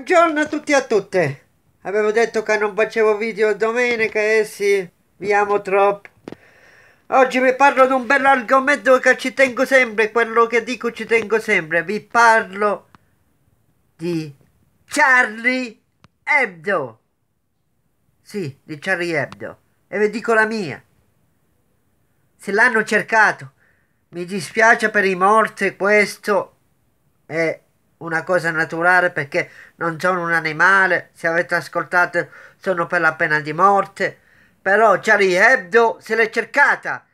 Buongiorno a tutti e a tutte. Avevo detto che non facevo video domenica e eh sì, vi amo troppo. Oggi vi parlo di un bel argomento che ci tengo sempre, quello che dico ci tengo sempre. Vi parlo di Charlie Hebdo. Sì, di Charlie Hebdo. E vi dico la mia. Se l'hanno cercato, mi dispiace per i morti questo è una cosa naturale perché non sono un animale, se avete ascoltato sono per la pena di morte, però Charlie Hebdo se l'è cercata,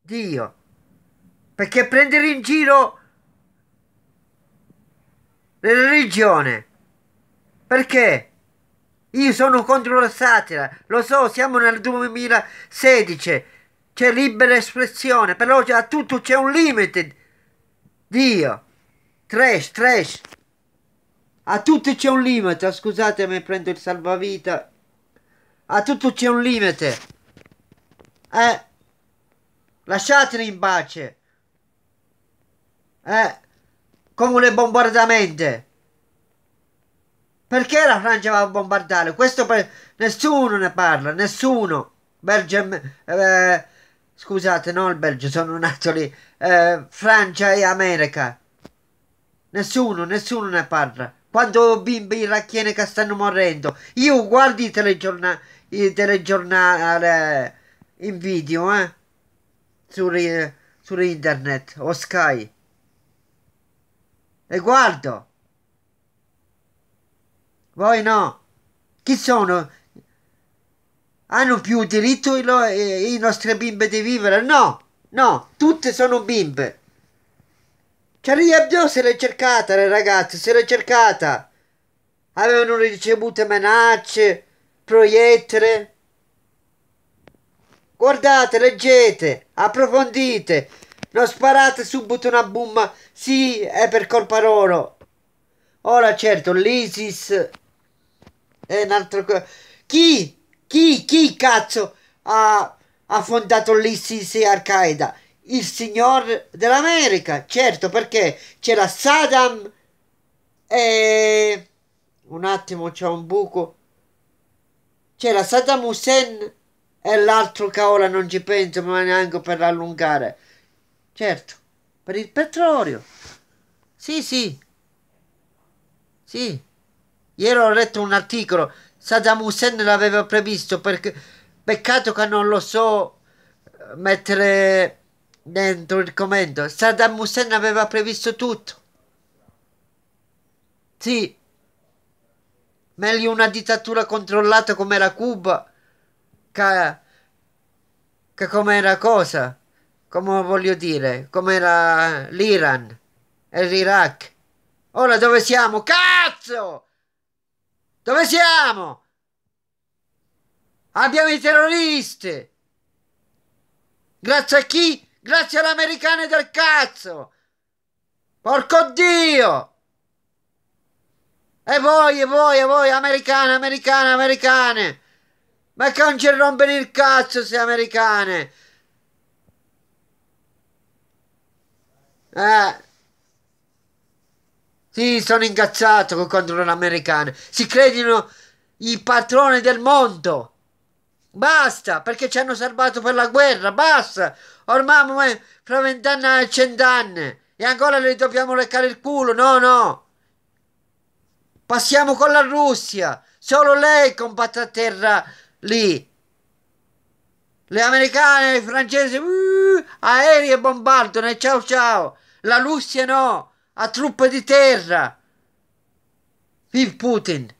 Dio, perché prendere in giro la religione, perché? Io sono contro la satira, lo so, siamo nel 2016, c'è libera espressione, però a tutto c'è un limite, Dio. Trash, trash. A tutto c'è un limite. Scusatemi, prendo il salvavita. A tutto c'è un limite. Eh. Lasciateli in pace. Eh. Come le bombardamenti. Perché la Francia va a bombardare? Questo per... nessuno ne parla, nessuno. Belgio eh, scusate, non il Belgio, sono nato lì. Eh, Francia e America. Nessuno, nessuno ne parla. Quando bimbi iracheni che stanno morendo. Io guardo i, telegiorna- i telegiornali in video, eh. Su, su internet o Sky. E guardo. Voi no. Chi sono? Hanno più diritto i, i nostri bimbe di vivere? No, no, tutte sono bimbe. Charlie cioè, Hebdo se l'è cercata, le ragazze, se l'è cercata. Avevano ricevuto menacce, proiettere. Guardate, leggete, approfondite. Non sparate subito una bomba. Sì, è per colpa loro. Ora certo, l'ISIS è un altro... Chi? Chi? Chi cazzo ha, ha fondato l'ISIS e Al-Qaeda? il signor dell'America, certo perché c'era Saddam e un attimo c'è un buco. C'era Saddam Hussein e l'altro che ora non ci penso ma neanche per allungare. Certo, per il petrolio. Sì, sì. Sì. Ieri ho letto un articolo. Saddam Hussein l'aveva previsto perché peccato che non lo so eh, mettere dentro il comando. Saddam Hussein aveva previsto tutto. Sì. Meglio una dittatura controllata come era Cuba che, che come era cosa, come voglio dire, come era l'Iran e l'Iraq. Ora dove siamo? Cazzo! Dove siamo? Abbiamo i terroristi! Grazie a chi? Grazie alle del cazzo! Porco Dio! E voi, e voi, e voi, americane, americane, americane! Ma che non ci rompono il cazzo se americane! Eh... Sì, sono incazzato contro le Si credono i patroni del mondo. Basta, perché ci hanno salvato per la guerra, basta! Ormai fra vent'anni e cent'anni e ancora le dobbiamo leccare il culo, no, no! Passiamo con la Russia, solo lei combatte a terra lì. Le americane, i francesi, uh, aerei e bombardano e ciao ciao. La Russia no, a truppe di terra. Vive Putin.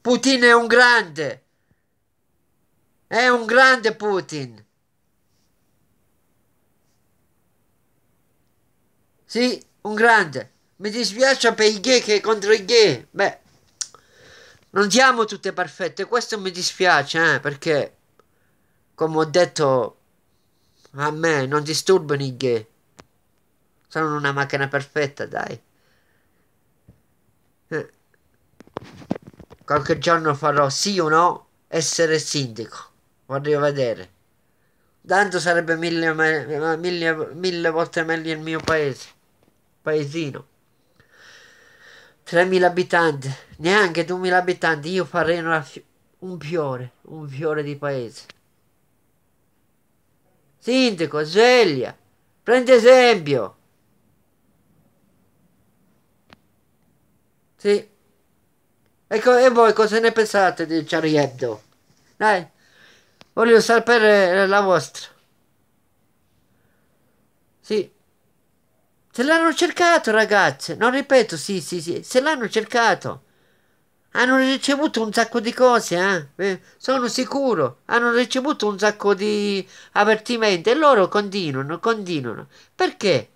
Putin è un grande. È un grande Putin. Sì, un grande. Mi dispiace per i gay che contro i gay. Beh, non siamo tutte perfette. Questo mi dispiace, eh, perché, come ho detto, a me non disturbano i gay. Sono una macchina perfetta, dai. Eh. Qualche giorno farò sì o no essere sindaco voglio vedere. Tanto sarebbe mille, mille, mille volte meglio il mio paese, paesino. 3.000 abitanti, neanche 2.000 abitanti, io farei una, un fiore, un fiore di paese. Sindaco, sveglia, prendi esempio. Sì. Ecco, e voi cosa ne pensate di Charlie Hebdo? Dai. Voglio sapere la vostra. Sì. Se l'hanno cercato, ragazze. Non ripeto, sì, sì, sì. Se l'hanno cercato. Hanno ricevuto un sacco di cose, eh? eh sono sicuro. Hanno ricevuto un sacco di avvertimenti. E loro continuano, continuano. Perché?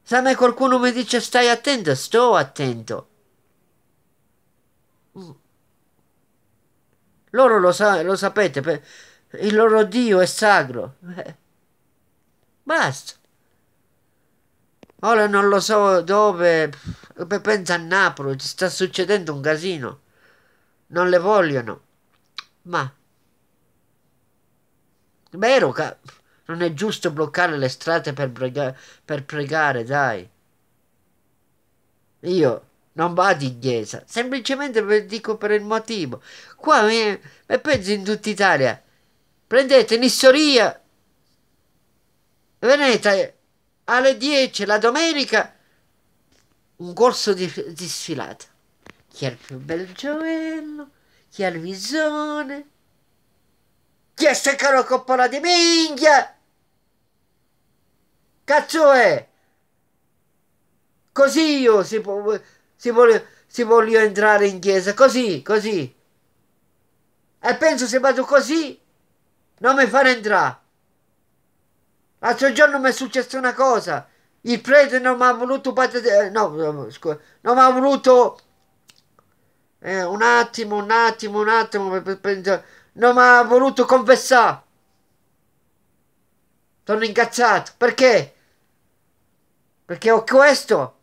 Se a me qualcuno mi dice stai attento, sto attento. Mm. Loro lo, sa- lo sapete, per... il loro Dio è sacro. Eh. Basta. Ora non lo so dove, pensa a Napoli, sta succedendo un casino. Non le vogliono. Ma... Vero, ca- non è giusto bloccare le strade per, prega- per pregare, dai. Io non vado in chiesa, semplicemente per, dico per il motivo. Qua mi, eh, mi penso in tutta Italia, prendete Nissoria, venite alle 10 la domenica, un corso di, di sfilata. Chi è il più bel giovello? Chi ha il visone? Chi è sta caro coppola di minchia? Cazzo è! Così io si può si voglio, si voglio entrare in chiesa, così, così. E penso se vado così, non mi fanno entrare. L'altro giorno mi è successa una cosa, il prete non mi ha voluto eh, no, scusa, non mi ha voluto eh, un attimo, un attimo, un attimo non mi ha voluto confessare sono incazzato perché? perché ho questo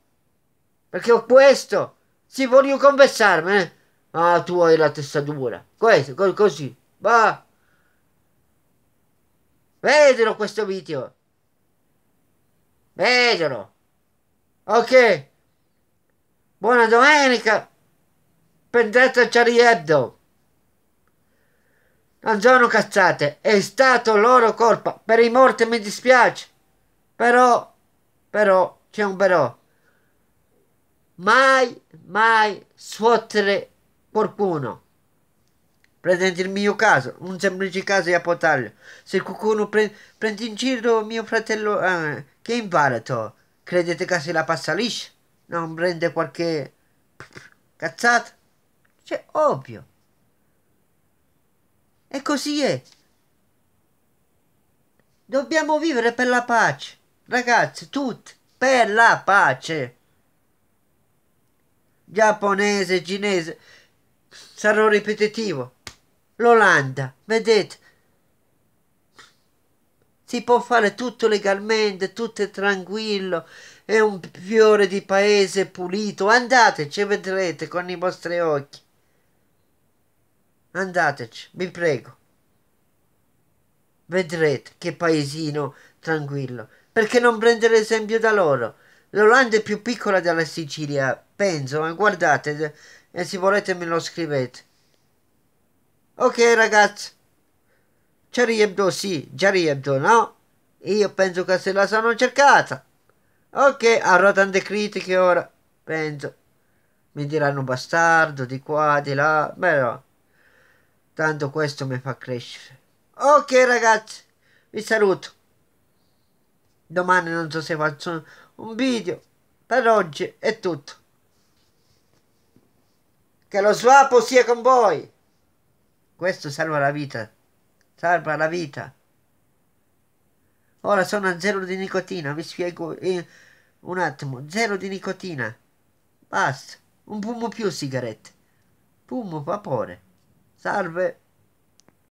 perché ho questo. Sì, voglio confessarmi. Eh? Ah, tu hai la testa dura. Questo, così. Va. Vedelo questo video. Vedelo. Ok. Buona domenica. Pendetta Ciarieddo. Non sono cazzate. È stato loro colpa. Per i morti mi dispiace. Però, però, c'è un però mai, mai sfottere qualcuno. Presente il mio caso, un semplice caso di appotaglio. Se qualcuno pre- prende in giro mio fratello, eh, che imparato? Credete che se la passa liscia? Non prende qualche cazzata? Cioè, ovvio. E così è. Dobbiamo vivere per la pace. Ragazzi, tutti, per la pace giapponese, cinese. Sarò ripetitivo. L'Olanda, vedete? Si può fare tutto legalmente, tutto è tranquillo, è un fiore di paese pulito. Andateci e vedrete con i vostri occhi. Andateci, vi prego. Vedrete che paesino tranquillo. Perché non prendere esempio da loro? L'Olanda è più piccola della Sicilia penso, ma guardate, e eh, eh, se volete me lo scrivete. Ok ragazzi, Charlie Hebdo sì, Charlie Hebdo no, io penso che se la sono cercata. Ok, avrò tante critiche ora, penso. Mi diranno bastardo di qua, di là, però tanto questo mi fa crescere. Ok ragazzi, vi saluto. Domani non so se faccio un video. Per oggi è tutto. Che lo svapo sia con voi! Questo salva la vita. Salva la vita. Ora sono a zero di nicotina, vi spiego eh, un attimo. Zero di nicotina. Basta. Un fumo più sigarette. Pumo vapore. Salve.